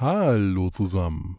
Hallo zusammen.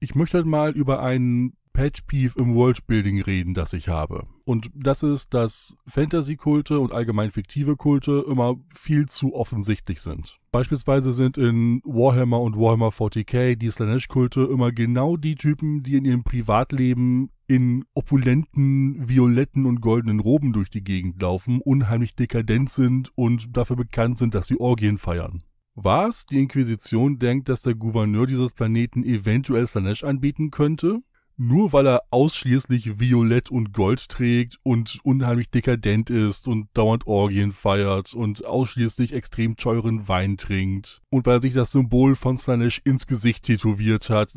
Ich möchte mal über einen Pet Peeve im Worldbuilding reden, das ich habe. Und das ist, dass Fantasy-Kulte und allgemein fiktive Kulte immer viel zu offensichtlich sind. Beispielsweise sind in Warhammer und Warhammer 40k die Slanesh-Kulte immer genau die Typen, die in ihrem Privatleben in opulenten, violetten und goldenen Roben durch die Gegend laufen, unheimlich dekadent sind und dafür bekannt sind, dass sie Orgien feiern. Was? Die Inquisition denkt, dass der Gouverneur dieses Planeten eventuell Slanesh anbieten könnte? Nur weil er ausschließlich Violett und Gold trägt und unheimlich dekadent ist und dauernd Orgien feiert und ausschließlich extrem teuren Wein trinkt. Und weil er sich das Symbol von Slanesh ins Gesicht tätowiert hat.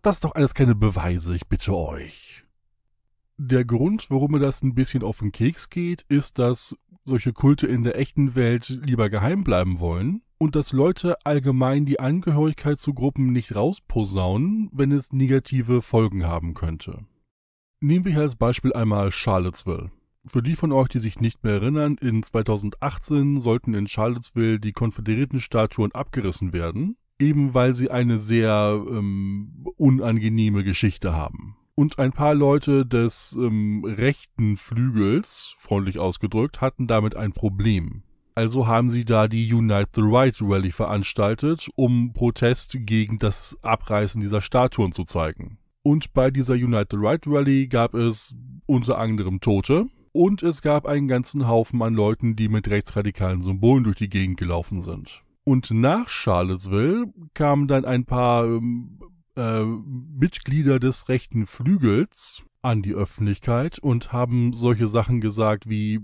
Das ist doch alles keine Beweise, ich bitte euch. Der Grund, warum mir das ein bisschen auf den Keks geht, ist, dass solche Kulte in der echten Welt lieber geheim bleiben wollen und dass Leute allgemein die Angehörigkeit zu Gruppen nicht rausposaunen, wenn es negative Folgen haben könnte. Nehmen wir hier als Beispiel einmal Charlottesville. Für die von euch, die sich nicht mehr erinnern, in 2018 sollten in Charlottesville die Konföderiertenstatuen abgerissen werden, eben weil sie eine sehr ähm, unangenehme Geschichte haben. Und ein paar Leute des ähm, rechten Flügels, freundlich ausgedrückt, hatten damit ein Problem. Also haben sie da die Unite the Right Rally veranstaltet, um Protest gegen das Abreißen dieser Statuen zu zeigen. Und bei dieser Unite the Right Rally gab es unter anderem Tote und es gab einen ganzen Haufen an Leuten, die mit rechtsradikalen Symbolen durch die Gegend gelaufen sind. Und nach Charlottesville kamen dann ein paar ähm, äh, Mitglieder des rechten Flügels an die Öffentlichkeit und haben solche Sachen gesagt wie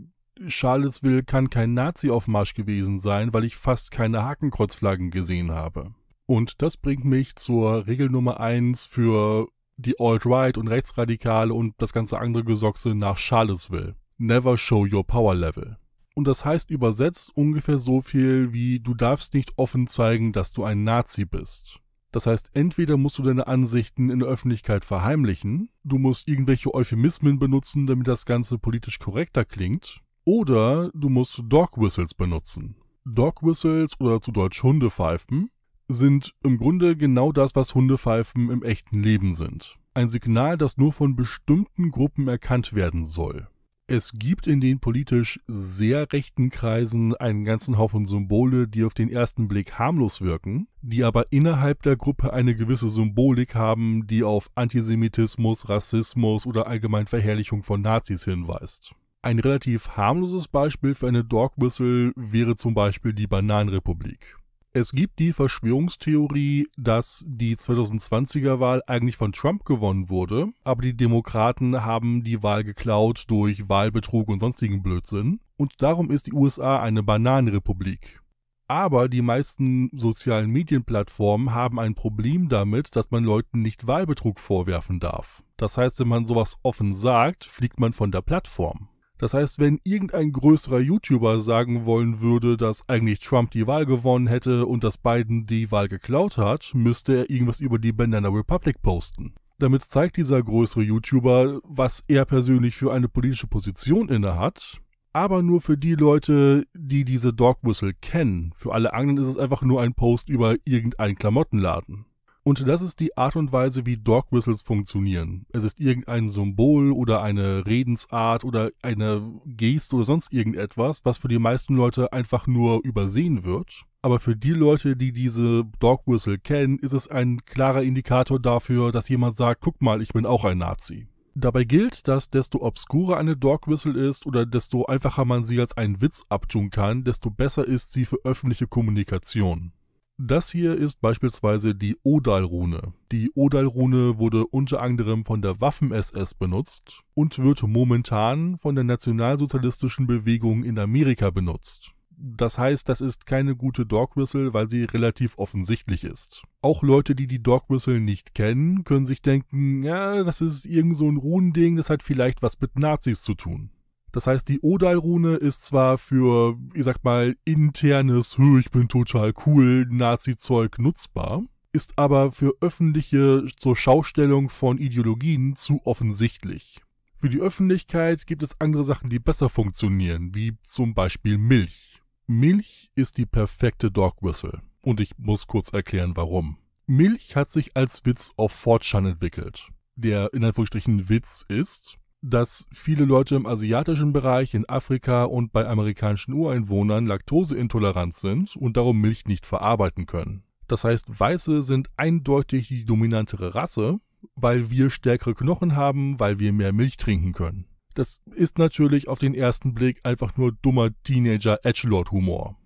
Charlottesville kann kein Nazi-Aufmarsch gewesen sein, weil ich fast keine Hakenkreuzflaggen gesehen habe. Und das bringt mich zur Regel Nummer 1 für die Alt-Right und Rechtsradikale und das ganze andere Gesochse nach Charlottesville. Never show your power level. Und das heißt übersetzt ungefähr so viel wie du darfst nicht offen zeigen, dass du ein Nazi bist. Das heißt, entweder musst du deine Ansichten in der Öffentlichkeit verheimlichen, du musst irgendwelche Euphemismen benutzen, damit das Ganze politisch korrekter klingt, oder du musst Dog Whistles benutzen. Dog Whistles oder zu Deutsch Hundepfeifen sind im Grunde genau das, was Hundepfeifen im echten Leben sind. Ein Signal, das nur von bestimmten Gruppen erkannt werden soll. Es gibt in den politisch sehr rechten Kreisen einen ganzen Haufen Symbole, die auf den ersten Blick harmlos wirken, die aber innerhalb der Gruppe eine gewisse Symbolik haben, die auf Antisemitismus, Rassismus oder allgemein Verherrlichung von Nazis hinweist. Ein relativ harmloses Beispiel für eine Dog Whistle wäre zum Beispiel die Bananenrepublik. Es gibt die Verschwörungstheorie, dass die 2020er Wahl eigentlich von Trump gewonnen wurde, aber die Demokraten haben die Wahl geklaut durch Wahlbetrug und sonstigen Blödsinn. Und darum ist die USA eine Bananenrepublik. Aber die meisten sozialen Medienplattformen haben ein Problem damit, dass man Leuten nicht Wahlbetrug vorwerfen darf. Das heißt, wenn man sowas offen sagt, fliegt man von der Plattform. Das heißt, wenn irgendein größerer YouTuber sagen wollen würde, dass eigentlich Trump die Wahl gewonnen hätte und dass Biden die Wahl geklaut hat, müsste er irgendwas über die Banana Republic posten. Damit zeigt dieser größere YouTuber, was er persönlich für eine politische Position innehat, aber nur für die Leute, die diese Dog Whistle kennen. Für alle anderen ist es einfach nur ein Post über irgendeinen Klamottenladen. Und das ist die Art und Weise, wie Dog Whistles funktionieren. Es ist irgendein Symbol oder eine Redensart oder eine Geste oder sonst irgendetwas, was für die meisten Leute einfach nur übersehen wird. Aber für die Leute, die diese Dog Whistle kennen, ist es ein klarer Indikator dafür, dass jemand sagt, guck mal, ich bin auch ein Nazi. Dabei gilt, dass desto obskurer eine Dog Whistle ist oder desto einfacher man sie als einen Witz abtun kann, desto besser ist sie für öffentliche Kommunikation. Das hier ist beispielsweise die Odal-Rune. Die Odal-Rune wurde unter anderem von der Waffen-SS benutzt und wird momentan von der nationalsozialistischen Bewegung in Amerika benutzt. Das heißt, das ist keine gute Dog Whistle, weil sie relativ offensichtlich ist. Auch Leute, die die Dog Whistle nicht kennen, können sich denken, ja, das ist irgend so ein Runending, das hat vielleicht was mit Nazis zu tun. Das heißt, die Odal-Rune ist zwar für, ich sag mal, internes, ich bin total cool, Nazi-Zeug nutzbar, ist aber für öffentliche zur Schaustellung von Ideologien zu offensichtlich. Für die Öffentlichkeit gibt es andere Sachen, die besser funktionieren, wie zum Beispiel Milch. Milch ist die perfekte Dog Whistle. Und ich muss kurz erklären, warum. Milch hat sich als Witz auf Fortschan entwickelt. Der in Anführungsstrichen Witz ist, dass viele Leute im asiatischen Bereich, in Afrika und bei amerikanischen Ureinwohnern laktoseintolerant sind und darum Milch nicht verarbeiten können. Das heißt, Weiße sind eindeutig die dominantere Rasse, weil wir stärkere Knochen haben, weil wir mehr Milch trinken können. Das ist natürlich auf den ersten Blick einfach nur dummer Teenager-Edgelord-Humor.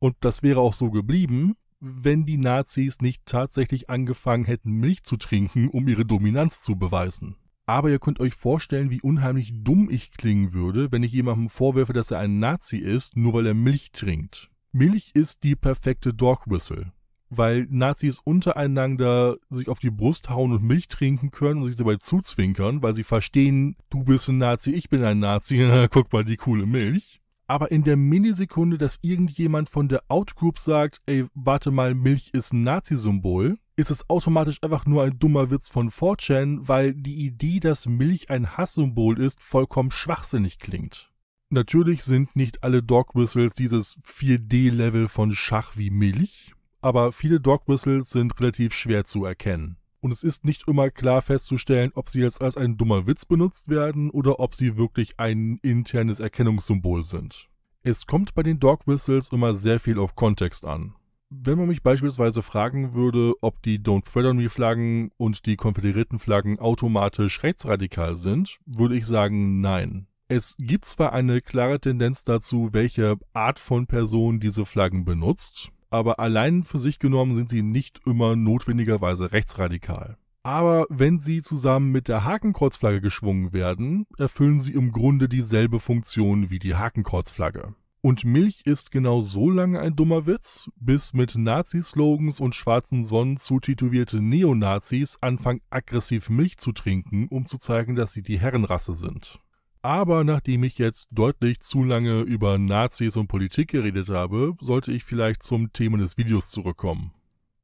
Und das wäre auch so geblieben, wenn die Nazis nicht tatsächlich angefangen hätten, Milch zu trinken, um ihre Dominanz zu beweisen. Aber ihr könnt euch vorstellen, wie unheimlich dumm ich klingen würde, wenn ich jemandem vorwerfe, dass er ein Nazi ist, nur weil er Milch trinkt. Milch ist die perfekte Dog Whistle. Weil Nazis untereinander sich auf die Brust hauen und Milch trinken können und sich dabei zuzwinkern, weil sie verstehen, du bist ein Nazi, ich bin ein Nazi, guck mal die coole Milch. Aber in der Millisekunde, dass irgendjemand von der Outgroup sagt, ey, warte mal, Milch ist ein Nazi-Symbol, ist es automatisch einfach nur ein dummer Witz von 4chan, weil die Idee, dass Milch ein Hasssymbol ist, vollkommen schwachsinnig klingt. Natürlich sind nicht alle Dog Whistles dieses 4D-Level von Schach wie Milch, aber viele Dog Whistles sind relativ schwer zu erkennen. Und es ist nicht immer klar festzustellen, ob sie jetzt als ein dummer Witz benutzt werden oder ob sie wirklich ein internes Erkennungssymbol sind. Es kommt bei den Dog Whistles immer sehr viel auf Kontext an wenn man mich beispielsweise fragen würde, ob die Don't Tread on Me Flaggen und die konföderierten Flaggen automatisch rechtsradikal sind, würde ich sagen, nein. Es gibt zwar eine klare Tendenz dazu, welche Art von Person diese Flaggen benutzt, aber allein für sich genommen sind sie nicht immer notwendigerweise rechtsradikal. Aber wenn sie zusammen mit der Hakenkreuzflagge geschwungen werden, erfüllen sie im Grunde dieselbe Funktion wie die Hakenkreuzflagge. Und Milch ist genau so lange ein dummer Witz, bis mit Nazi-Slogans und schwarzen Sonnen zutitulierte Neonazis anfangen aggressiv Milch zu trinken, um zu zeigen, dass sie die Herrenrasse sind. Aber nachdem ich jetzt deutlich zu lange über Nazis und Politik geredet habe, sollte ich vielleicht zum Thema des Videos zurückkommen.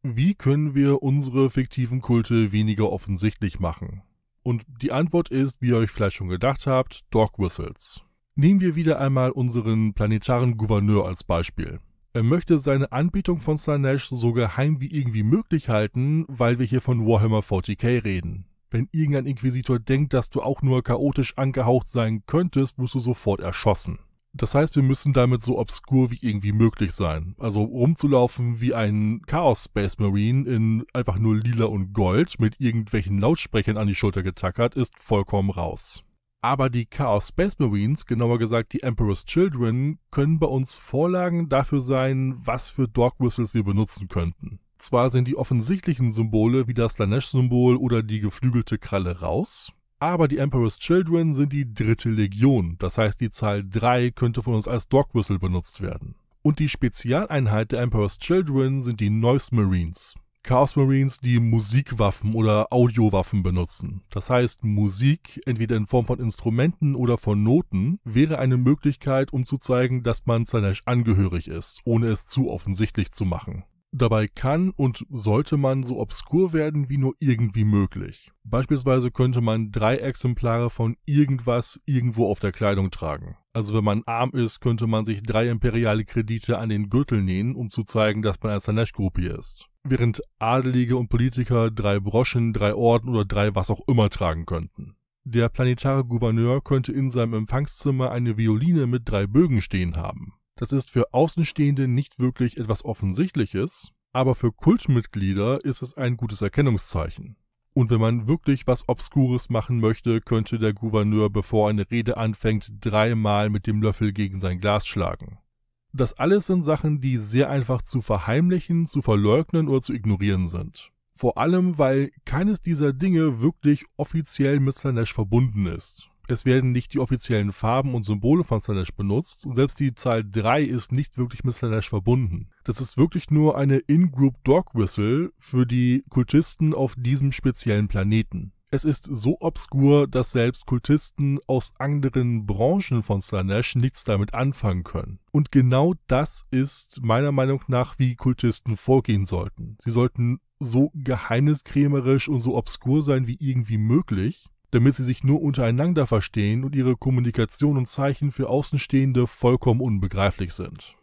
Wie können wir unsere fiktiven Kulte weniger offensichtlich machen? Und die Antwort ist, wie ihr euch vielleicht schon gedacht habt, Dog Whistles. Nehmen wir wieder einmal unseren planetaren Gouverneur als Beispiel. Er möchte seine Anbietung von Slanesh so geheim wie irgendwie möglich halten, weil wir hier von Warhammer 40k reden. Wenn irgendein Inquisitor denkt, dass du auch nur chaotisch angehaucht sein könntest, wirst du sofort erschossen. Das heißt, wir müssen damit so obskur wie irgendwie möglich sein. Also rumzulaufen wie ein Chaos Space Marine in einfach nur lila und gold mit irgendwelchen Lautsprechern an die Schulter getackert, ist vollkommen raus. Aber die Chaos Space Marines, genauer gesagt die Emperor's Children, können bei uns Vorlagen dafür sein, was für Dog Whistles wir benutzen könnten. Zwar sind die offensichtlichen Symbole wie das Lanesh-Symbol oder die geflügelte Kralle raus, aber die Emperor's Children sind die dritte Legion, das heißt die Zahl 3 könnte von uns als Dog Whistle benutzt werden. Und die Spezialeinheit der Emperor's Children sind die Noise Marines. Chaos Marines, die Musikwaffen oder Audiowaffen benutzen. Das heißt, Musik, entweder in Form von Instrumenten oder von Noten, wäre eine Möglichkeit, um zu zeigen, dass man Zanesh angehörig ist, ohne es zu offensichtlich zu machen. Dabei kann und sollte man so obskur werden wie nur irgendwie möglich. Beispielsweise könnte man drei Exemplare von irgendwas irgendwo auf der Kleidung tragen. Also wenn man arm ist, könnte man sich drei imperiale Kredite an den Gürtel nähen, um zu zeigen, dass man ein Sanesh-Groupie ist während Adelige und Politiker drei Broschen, drei Orden oder drei was auch immer tragen könnten. Der planetare Gouverneur könnte in seinem Empfangszimmer eine Violine mit drei Bögen stehen haben. Das ist für Außenstehende nicht wirklich etwas Offensichtliches, aber für Kultmitglieder ist es ein gutes Erkennungszeichen. Und wenn man wirklich was Obskures machen möchte, könnte der Gouverneur, bevor eine Rede anfängt, dreimal mit dem Löffel gegen sein Glas schlagen. Das alles sind Sachen, die sehr einfach zu verheimlichen, zu verleugnen oder zu ignorieren sind. Vor allem, weil keines dieser Dinge wirklich offiziell mit Slanesh verbunden ist. Es werden nicht die offiziellen Farben und Symbole von Slanesh benutzt und selbst die Zahl 3 ist nicht wirklich mit Slanesh verbunden. Das ist wirklich nur eine In-Group Dog Whistle für die Kultisten auf diesem speziellen Planeten. Es ist so obskur, dass selbst Kultisten aus anderen Branchen von Slanesh nichts damit anfangen können. Und genau das ist meiner Meinung nach, wie Kultisten vorgehen sollten. Sie sollten so geheimniskrämerisch und so obskur sein wie irgendwie möglich, damit sie sich nur untereinander verstehen und ihre Kommunikation und Zeichen für Außenstehende vollkommen unbegreiflich sind.